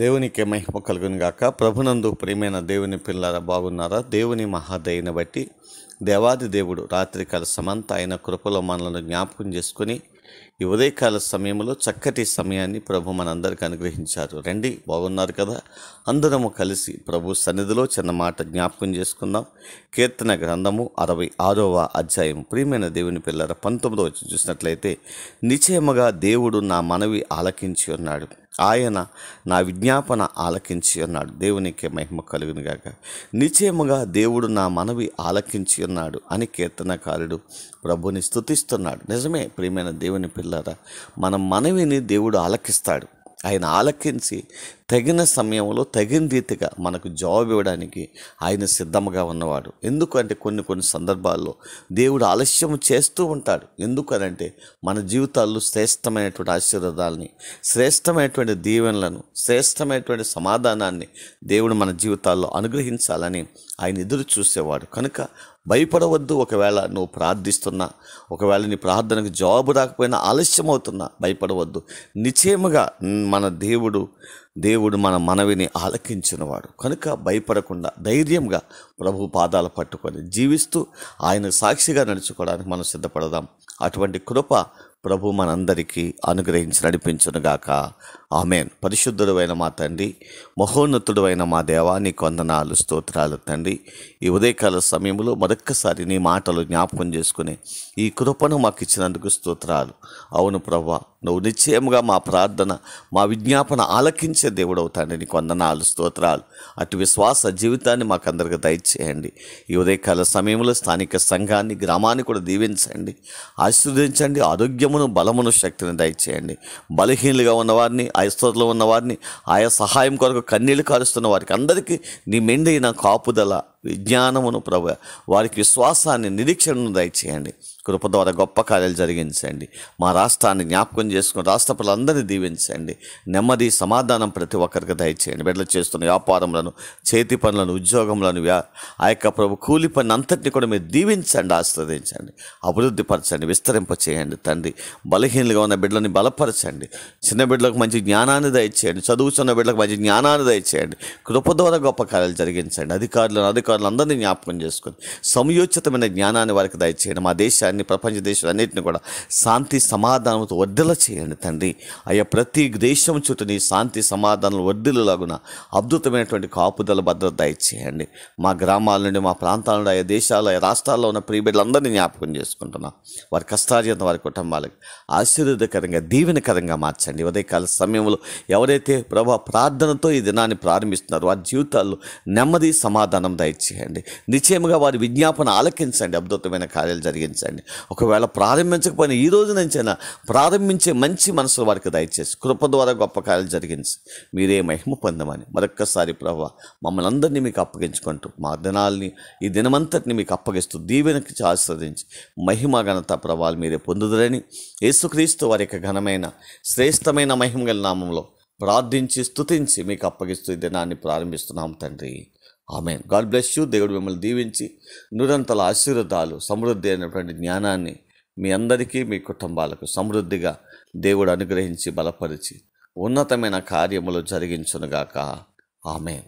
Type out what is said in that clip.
దేవునికి మహిమ గాక ప్రభునందు ప్రియమైన దేవుని పిల్లల బాగున్నారా దేవుని మహాదయని బట్టి దేవాది దేవుడు రాత్రికాల సమంత ఆయన కృపలో మనలను జ్ఞాపకం చేసుకుని ఈ ఉదయకాల సమయంలో చక్కటి సమయాన్ని ప్రభు మనందరికీ అనుగ్రహించారు రండి బాగున్నారు కదా అందరము కలిసి ప్రభు సన్నిధిలో చిన్న మాట జ్ఞాపకం చేసుకుందాం కీర్తన గ్రంథము అరవై ఆరవ అధ్యాయం ప్రియమైన దేవుని పిల్లల పంతొమ్మిదో వచ్చి చూసినట్లయితే నిశ్చయముగా దేవుడు నా మనవి ఆలకించి ఉన్నాడు ఆయన నా విజ్ఞాపన ఆలకించి ఉన్నాడు దేవునికి మహిమ కలుగునుగాక నిశ్చయముగా దేవుడు నా మనవి ఆలకించి ఉన్నాడు అని కీర్తనకారుడు ప్రభుని స్థుతిస్తున్నాడు నిజమే ప్రియమైన దేవుని పిల్లరా మన మనవిని దేవుడు ఆలకిస్తాడు ఆయన ఆలకించి తగిన సమయంలో తగిన రీతిగా మనకు జాబ్ ఇవ్వడానికి ఆయన సిద్ధంగా ఉన్నవాడు ఎందుకంటే కొన్ని కొన్ని సందర్భాల్లో దేవుడు ఆలస్యం చేస్తూ ఉంటాడు ఎందుకనంటే మన జీవితాల్లో శ్రేష్టమైనటువంటి ఆశీర్వాదాలని శ్రేష్టమైనటువంటి దీవెనలను శ్రేష్టమైనటువంటి సమాధానాన్ని దేవుడు మన జీవితాల్లో అనుగ్రహించాలని ఆయన ఎదురు చూసేవాడు కనుక భయపడవద్దు ఒకవేళ నువ్వు ప్రార్థిస్తున్నా ఒకవేళ నీ ప్రార్థనకు జాబ్ రాకపోయినా ఆలస్యం అవుతున్నా భయపడవద్దు నిశ్చయముగా మన దేవుడు దేవుడు మన మనవిని ఆలకించినవాడు కనుక భయపడకుండా ధైర్యంగా ప్రభు పాదాలు పట్టుకొని జీవిస్తూ ఆయన సాక్షిగా నడుచుకోవడానికి మనం సిద్ధపడదాం అటువంటి కృప ప్రభు మనందరికీ అనుగ్రహించి నడిపించునుగాక ఆమెన్ పరిశుద్ధుడు అయిన మా తండ్రి మహోన్నతుడు అయిన మా దేవా నీ కొందనాలు స్తోత్రాలు తండ్రి ఈ ఉదయకాల సమయంలో మరొక్కసారి నీ మాటలు జ్ఞాపకం చేసుకుని ఈ కృపను మాకు ఇచ్చినందుకు స్తోత్రాలు అవును ప్రభా నువ్వు నిశ్చయముగా మా ప్రార్థన మా విజ్ఞాపన ఆలకించే దేవుడు అవుతాండి నీ కొందనాలు స్తోత్రాలు అటు విశ్వాస జీవితాన్ని మాకు అందరికీ దయచేయండి ఈ ఉదయకాల సమయంలో స్థానిక సంఘాన్ని గ్రామాన్ని కూడా దీవించండి ఆశీర్వదించండి ఆరోగ్యం ధైర్యమును బలమును శక్తిని దయచేయండి బలహీనులుగా ఉన్నవారిని అయస్తోతలో ఉన్నవారిని ఆయా సహాయం కొరకు కన్నీళ్లు కారుస్తున్న వారికి అందరికీ నీ నా కాపుదల విజ్ఞానమును ప్రభు వారికి విశ్వాసాన్ని నిరీక్షణను దయచేయండి కృప ద్వారా గొప్ప కార్యాలు జరిగించండి మా రాష్ట్రాన్ని జ్ఞాపకం చేసుకుని రాష్ట్ర ప్రజలందరినీ దీవించండి నెమ్మది సమాధానం ప్రతి ఒక్కరికి దయచేయండి బిడ్డలు చేస్తున్న వ్యాపారములను చేతి పనులను ఉద్యోగములను ఆ యొక్క ప్రభు కూలి పని అంతటిని కూడా మీరు దీవించండి ఆస్వాదించండి అభివృద్ధి పరచండి తండ్రి బలహీనలుగా ఉన్న బిడ్డలని బలపరచండి చిన్న బిడ్డలకు మంచి జ్ఞానాన్ని దయచేయండి చదువుతున్న బిడ్డలకు మంచి జ్ఞానాన్ని దయచేయండి కృప ద్వారా గొప్ప కార్యాలు జరిగించండి అధికారులను అధికారులు అధికారులందరినీ జ్ఞాపకం చేసుకుని సమయోచితమైన జ్ఞానాన్ని వారికి దయచేయండి మా దేశాన్ని ప్రపంచ దేశాలన్నింటినీ కూడా శాంతి సమాధానంతో వర్ధిల చేయండి తండ్రి అయ్యా ప్రతి దేశం చుట్టూ శాంతి సమాధానాలు వర్ధిలలాగున అద్భుతమైనటువంటి కాపుదల భద్రత దయచేయండి మా గ్రామాల నుండి మా ప్రాంతాల నుండి ఆయా దేశాల రాష్ట్రాల్లో ఉన్న ప్రియబిడ్డలందరినీ జ్ఞాపకం చేసుకుంటున్నాం వారి కష్టార్జన వారి కుటుంబాలకు ఆశీర్వాదకరంగా దీవెనకరంగా మార్చండి ఉదయకాల సమయంలో ఎవరైతే ప్రభా ప్రార్థనతో ఈ దినాన్ని ప్రారంభిస్తున్నారో వారి జీవితాల్లో నెమ్మది సమాధానం దయచేయండి చేయండి నిశ్చయముగా వారి విజ్ఞాపన ఆలకించండి అద్భుతమైన కార్యాలు జరిగించండి ఒకవేళ ప్రారంభించకపోయినా ఈ రోజు నుంచైనా ప్రారంభించే మంచి మనసు వారికి దయచేసి కృప ద్వారా గొప్ప కార్యాలు జరిగించి మీరే మహిమ పొందమని మరొక్కసారి ప్రభావ మమ్మల్ని అందరినీ మీకు అప్పగించుకుంటూ మా దినాల్ని ఈ దినమంతటిని మీకు అప్పగిస్తూ దీవెనకి ఆస్వాదించి మహిమ ఘనత ప్రభావాలు మీరే పొందుదరని యేసుక్రీస్తు వారి యొక్క ఘనమైన శ్రేష్టమైన మహిమ గల నామంలో ప్రార్థించి స్తుతించి మీకు అప్పగిస్తూ ఈ దినాన్ని ప్రారంభిస్తున్నాం తండ్రి ఆమె గాడ్ బ్లెస్ యూ దేవుడు మిమ్మల్ని దీవించి నిరంతర ఆశీర్వాదాలు సమృద్ధి అయినటువంటి జ్ఞానాన్ని మీ అందరికీ మీ కుటుంబాలకు సమృద్ధిగా దేవుడు అనుగ్రహించి బలపరిచి ఉన్నతమైన కార్యములు జరిగించునుగాక ఆమె